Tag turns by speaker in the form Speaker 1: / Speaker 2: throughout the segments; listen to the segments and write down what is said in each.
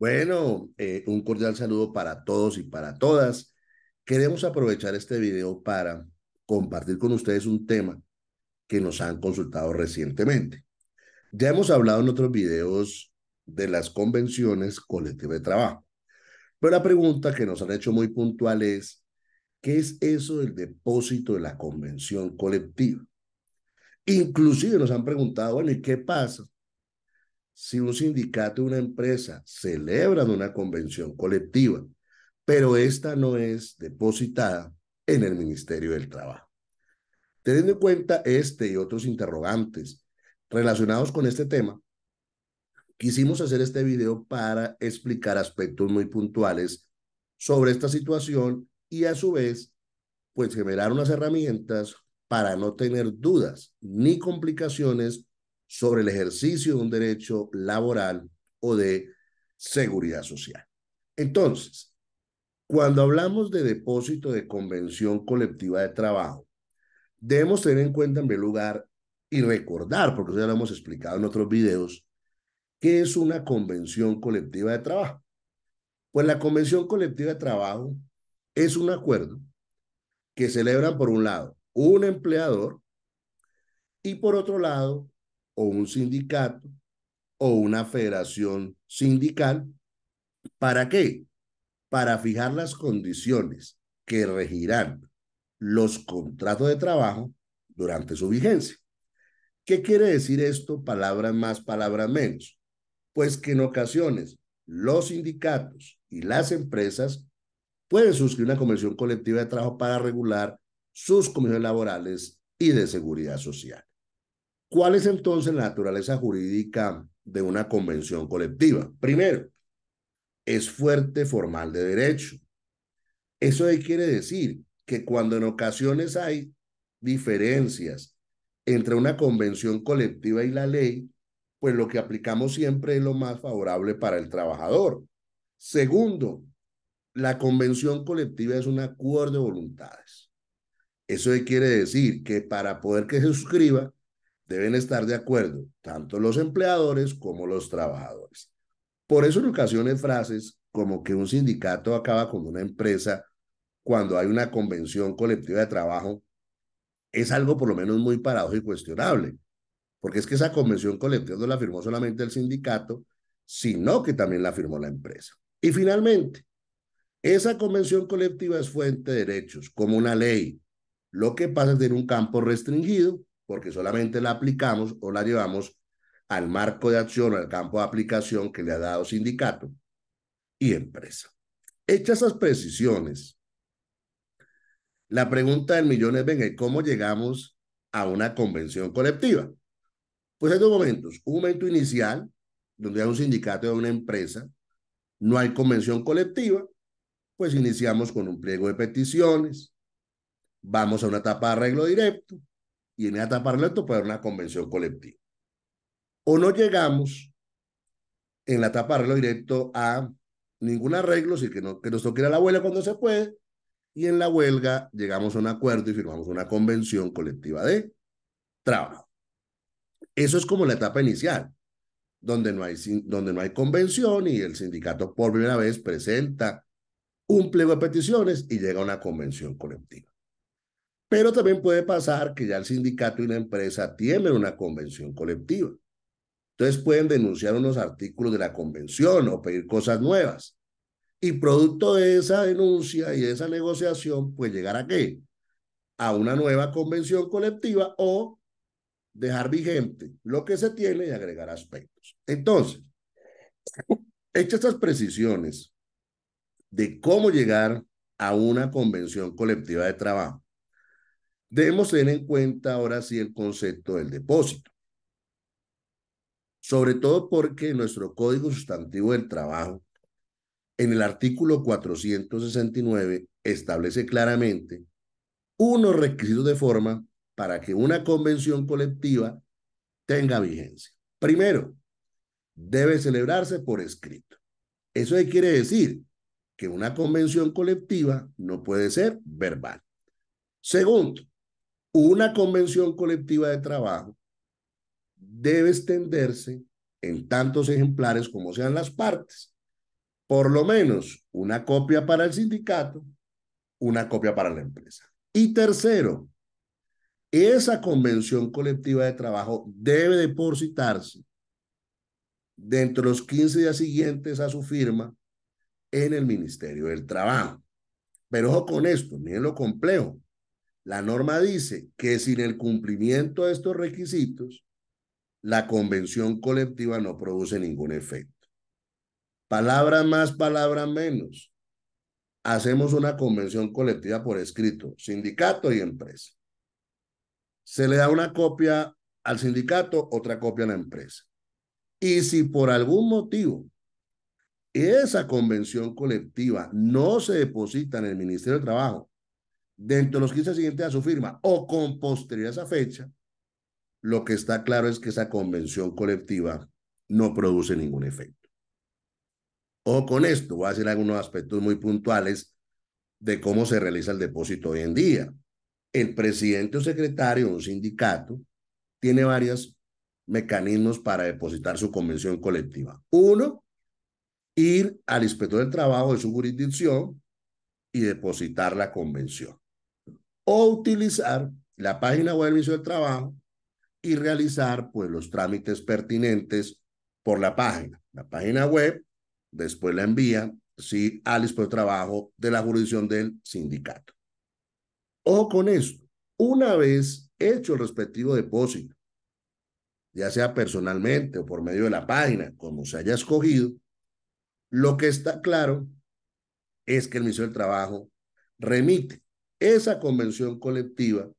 Speaker 1: Bueno, eh, un cordial saludo para todos y para todas. Queremos aprovechar este video para compartir con ustedes un tema que nos han consultado recientemente. Ya hemos hablado en otros videos de las convenciones colectivas de trabajo, pero la pregunta que nos han hecho muy puntual es, ¿qué es eso del depósito de la convención colectiva? Inclusive nos han preguntado, bueno, ¿y qué pasa si un sindicato, una empresa celebran una convención colectiva, pero esta no es depositada en el Ministerio del Trabajo. Teniendo en cuenta este y otros interrogantes relacionados con este tema, quisimos hacer este video para explicar aspectos muy puntuales sobre esta situación y a su vez, pues generar unas herramientas para no tener dudas ni complicaciones sobre el ejercicio de un derecho laboral o de seguridad social. Entonces, cuando hablamos de depósito de convención colectiva de trabajo, debemos tener en cuenta en primer lugar y recordar, porque ya lo hemos explicado en otros videos, ¿qué es una convención colectiva de trabajo? Pues la convención colectiva de trabajo es un acuerdo que celebran por un lado un empleador y por otro lado o un sindicato o una federación sindical. ¿Para qué? Para fijar las condiciones que regirán los contratos de trabajo durante su vigencia. ¿Qué quiere decir esto? palabra más, palabra menos. Pues que en ocasiones los sindicatos y las empresas pueden suscribir una convención colectiva de trabajo para regular sus comisiones laborales y de seguridad social. ¿Cuál es entonces la naturaleza jurídica de una convención colectiva? Primero, es fuerte formal de derecho. Eso quiere decir que cuando en ocasiones hay diferencias entre una convención colectiva y la ley, pues lo que aplicamos siempre es lo más favorable para el trabajador. Segundo, la convención colectiva es un acuerdo de voluntades. Eso quiere decir que para poder que se suscriba, deben estar de acuerdo tanto los empleadores como los trabajadores. Por eso en ocasiones frases como que un sindicato acaba con una empresa cuando hay una convención colectiva de trabajo es algo por lo menos muy paradójico y cuestionable, porque es que esa convención colectiva no la firmó solamente el sindicato, sino que también la firmó la empresa. Y finalmente, esa convención colectiva es fuente de derechos, como una ley. Lo que pasa es que en un campo restringido porque solamente la aplicamos o la llevamos al marco de acción, o al campo de aplicación que le ha dado sindicato y empresa. Hechas esas precisiones, la pregunta del millón es, ¿cómo llegamos a una convención colectiva? Pues hay dos momentos. Un momento inicial, donde hay un sindicato y una empresa, no hay convención colectiva, pues iniciamos con un pliego de peticiones, vamos a una etapa de arreglo directo, y en esa para puede haber una convención colectiva. O no llegamos en la etapa de directo a ningún arreglo, si que, no, que nos toque ir a la huelga cuando se puede, y en la huelga llegamos a un acuerdo y firmamos una convención colectiva de trabajo. Eso es como la etapa inicial, donde no hay, donde no hay convención y el sindicato por primera vez presenta un pliego de peticiones y llega a una convención colectiva. Pero también puede pasar que ya el sindicato y la empresa tienen una convención colectiva. Entonces pueden denunciar unos artículos de la convención o pedir cosas nuevas. Y producto de esa denuncia y de esa negociación, pues llegar a qué? A una nueva convención colectiva o dejar vigente lo que se tiene y agregar aspectos. Entonces, hechas estas precisiones de cómo llegar a una convención colectiva de trabajo, Debemos tener en cuenta ahora sí el concepto del depósito. Sobre todo porque nuestro Código Sustantivo del Trabajo, en el artículo 469, establece claramente unos requisitos de forma para que una convención colectiva tenga vigencia. Primero, debe celebrarse por escrito. Eso quiere decir que una convención colectiva no puede ser verbal. Segundo, una convención colectiva de trabajo debe extenderse en tantos ejemplares como sean las partes. Por lo menos una copia para el sindicato, una copia para la empresa. Y tercero, esa convención colectiva de trabajo debe depositarse dentro de los 15 días siguientes a su firma en el Ministerio del Trabajo. Pero ojo con esto, miren lo complejo. La norma dice que sin el cumplimiento de estos requisitos, la convención colectiva no produce ningún efecto. Palabra más, palabra menos. Hacemos una convención colectiva por escrito, sindicato y empresa. Se le da una copia al sindicato, otra copia a la empresa. Y si por algún motivo esa convención colectiva no se deposita en el Ministerio de Trabajo dentro de los 15 siguientes a su firma o con posterior a esa fecha, lo que está claro es que esa convención colectiva no produce ningún efecto. O con esto, voy a decir algunos aspectos muy puntuales de cómo se realiza el depósito hoy en día. El presidente o secretario de un sindicato tiene varios mecanismos para depositar su convención colectiva. Uno, ir al inspector del trabajo de su jurisdicción y depositar la convención o utilizar la página web del Ministerio del Trabajo y realizar pues los trámites pertinentes por la página. La página web después la envía sí, al Ministerio del Trabajo de la jurisdicción del sindicato. O con esto, una vez hecho el respectivo depósito, ya sea personalmente o por medio de la página, como se haya escogido, lo que está claro es que el Ministerio del Trabajo remite esa convención colectiva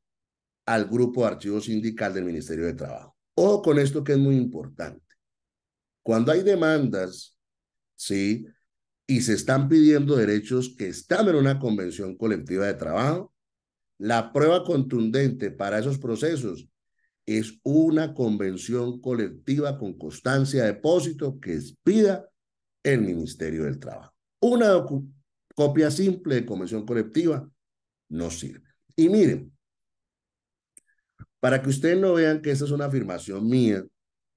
Speaker 1: al grupo de archivo sindical del Ministerio de Trabajo. Ojo con esto que es muy importante. Cuando hay demandas, ¿sí? Y se están pidiendo derechos que están en una convención colectiva de trabajo, la prueba contundente para esos procesos es una convención colectiva con constancia de depósito que expida el Ministerio del Trabajo. Una copia simple de convención colectiva no sirve. Y miren, para que ustedes no vean que esa es una afirmación mía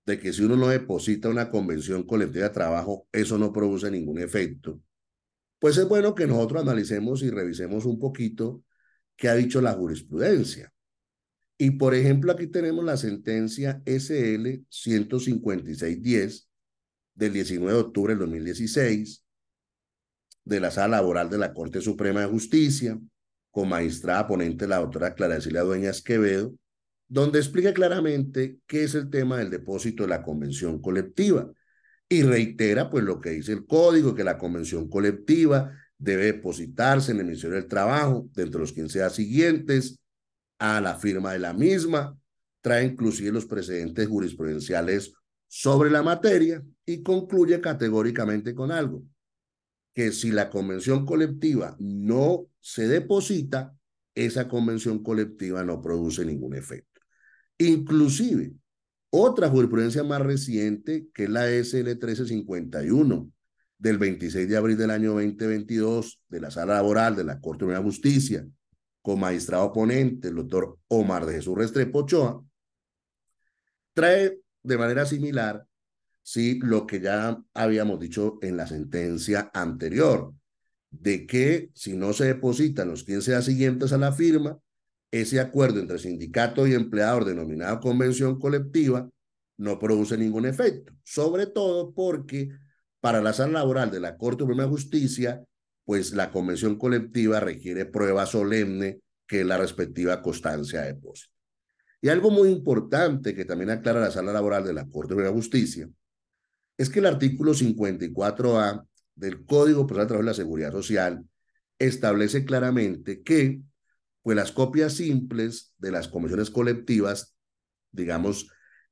Speaker 1: de que si uno no deposita una convención colectiva de trabajo, eso no produce ningún efecto, pues es bueno que nosotros analicemos y revisemos un poquito qué ha dicho la jurisprudencia. Y por ejemplo, aquí tenemos la sentencia SL 15610 del 19 de octubre del 2016 de la Sala Laboral de la Corte Suprema de Justicia, magistrada ponente la doctora Clara Cecilia Dueñas Quevedo, donde explica claramente qué es el tema del depósito de la convención colectiva y reitera pues lo que dice el código, que la convención colectiva debe depositarse en el Ministerio del Trabajo dentro de los 15 días siguientes a la firma de la misma, trae inclusive los precedentes jurisprudenciales sobre la materia y concluye categóricamente con algo que si la convención colectiva no se deposita, esa convención colectiva no produce ningún efecto. Inclusive, otra jurisprudencia más reciente, que es la SL 1351 del 26 de abril del año 2022 de la Sala Laboral de la Corte de Justicia, con magistrado oponente el doctor Omar de Jesús Restrepo trae de manera similar ¿sí? lo que ya habíamos dicho en la sentencia anterior, de que si no se depositan los 15 días siguientes a la firma, ese acuerdo entre sindicato y empleador denominado convención colectiva no produce ningún efecto, sobre todo porque para la sala laboral de la Corte Suprema de Justicia, pues la convención colectiva requiere prueba solemne que la respectiva constancia de depósito. Y algo muy importante que también aclara la sala laboral de la Corte Suprema de Justicia es que el artículo 54A del Código Procesal de Trabajo de la Seguridad Social establece claramente que pues, las copias simples de las comisiones colectivas, digamos,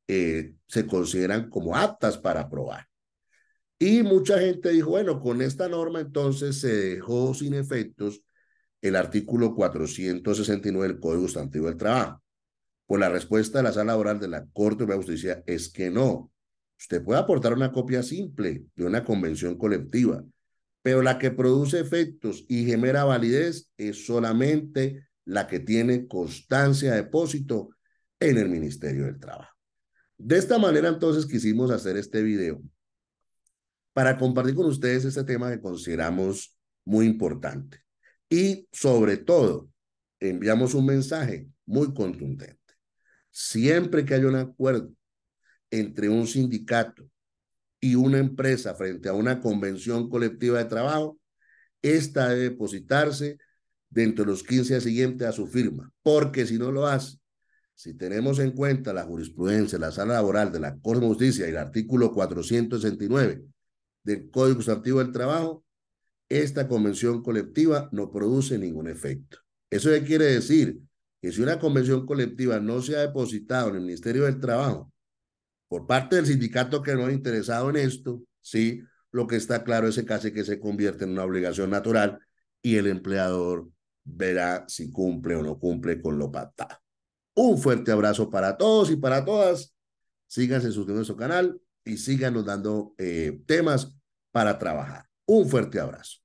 Speaker 1: eh, se consideran como aptas para aprobar. Y mucha gente dijo, bueno, con esta norma entonces se dejó sin efectos el artículo 469 del Código Sustantivo del Trabajo. Pues la respuesta de la Sala Oral de la Corte de Justicia es que no, Usted puede aportar una copia simple de una convención colectiva, pero la que produce efectos y genera validez es solamente la que tiene constancia de depósito en el Ministerio del Trabajo. De esta manera entonces quisimos hacer este video para compartir con ustedes este tema que consideramos muy importante y sobre todo enviamos un mensaje muy contundente. Siempre que haya un acuerdo entre un sindicato y una empresa frente a una convención colectiva de trabajo, esta debe depositarse dentro de los 15 días siguientes a su firma, porque si no lo hace, si tenemos en cuenta la jurisprudencia, la sala laboral de la Corte de Justicia y el artículo 469 del Código Sustantivo del Trabajo, esta convención colectiva no produce ningún efecto. ¿Eso quiere decir? Que si una convención colectiva no se ha depositado en el Ministerio del Trabajo por parte del sindicato que no ha interesado en esto, sí, lo que está claro es que que se convierte en una obligación natural y el empleador verá si cumple o no cumple con lo pactado. Un fuerte abrazo para todos y para todas. Síganse suscribiendo a nuestro canal y síganos dando eh, temas para trabajar. Un fuerte abrazo.